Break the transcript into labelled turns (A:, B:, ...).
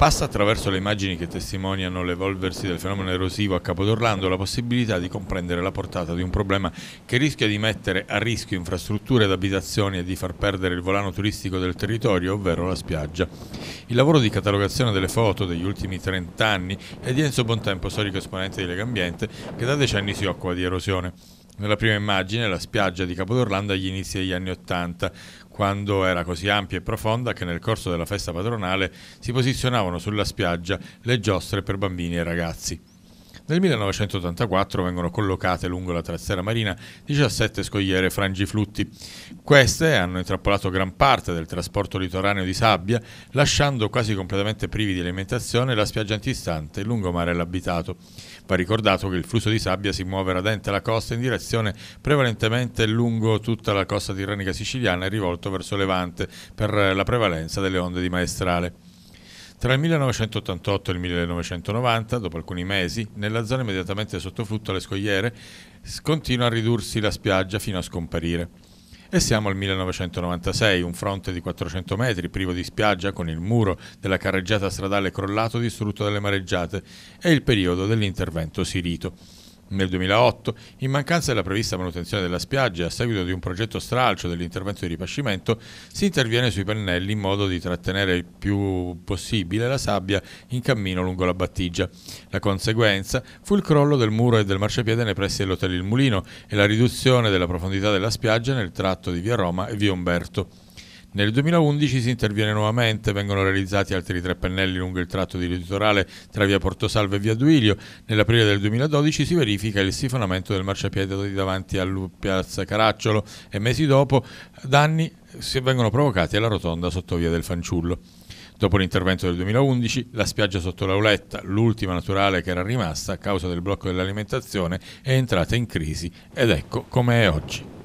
A: Passa attraverso le immagini che testimoniano l'evolversi del fenomeno erosivo a Capodorlando la possibilità di comprendere la portata di un problema che rischia di mettere a rischio infrastrutture ed abitazioni e di far perdere il volano turistico del territorio, ovvero la spiaggia. Il lavoro di catalogazione delle foto degli ultimi 30 anni è di Enzo Bontempo, storico esponente di Legambiente, che da decenni si occupa di erosione. Nella prima immagine la spiaggia di Capodorlando agli inizi degli anni Ottanta, quando era così ampia e profonda che nel corso della festa patronale si posizionavano sulla spiaggia le giostre per bambini e ragazzi. Nel 1984 vengono collocate lungo la trazzera marina 17 scogliere frangiflutti. Queste hanno intrappolato gran parte del trasporto litoraneo di sabbia, lasciando quasi completamente privi di alimentazione la spiaggia antistante, il lungomare l'abitato. Va ricordato che il flusso di sabbia si muove radente la costa in direzione prevalentemente lungo tutta la costa tirrenica siciliana e rivolto verso levante per la prevalenza delle onde di maestrale. Tra il 1988 e il 1990, dopo alcuni mesi, nella zona immediatamente sottoflutto alle scogliere continua a ridursi la spiaggia fino a scomparire. E siamo al 1996, un fronte di 400 metri privo di spiaggia con il muro della carreggiata stradale crollato distrutto dalle mareggiate è il periodo dell'intervento sirito nel 2008, in mancanza della prevista manutenzione della spiaggia a seguito di un progetto stralcio dell'intervento di ripascimento, si interviene sui pennelli in modo di trattenere il più possibile la sabbia in cammino lungo la battigia. La conseguenza fu il crollo del muro e del marciapiede nei pressi dell'hotel Il Mulino e la riduzione della profondità della spiaggia nel tratto di via Roma e via Umberto. Nel 2011 si interviene nuovamente, vengono realizzati altri tre pennelli lungo il tratto di litorale tra via Portosalve e via Duilio. Nell'aprile del 2012 si verifica il sifonamento del marciapiede davanti a Piazza Caracciolo e mesi dopo danni vengono provocati alla rotonda sotto via del Fanciullo. Dopo l'intervento del 2011, la spiaggia sotto l'Auletta, l'ultima naturale che era rimasta a causa del blocco dell'alimentazione, è entrata in crisi ed ecco come è oggi.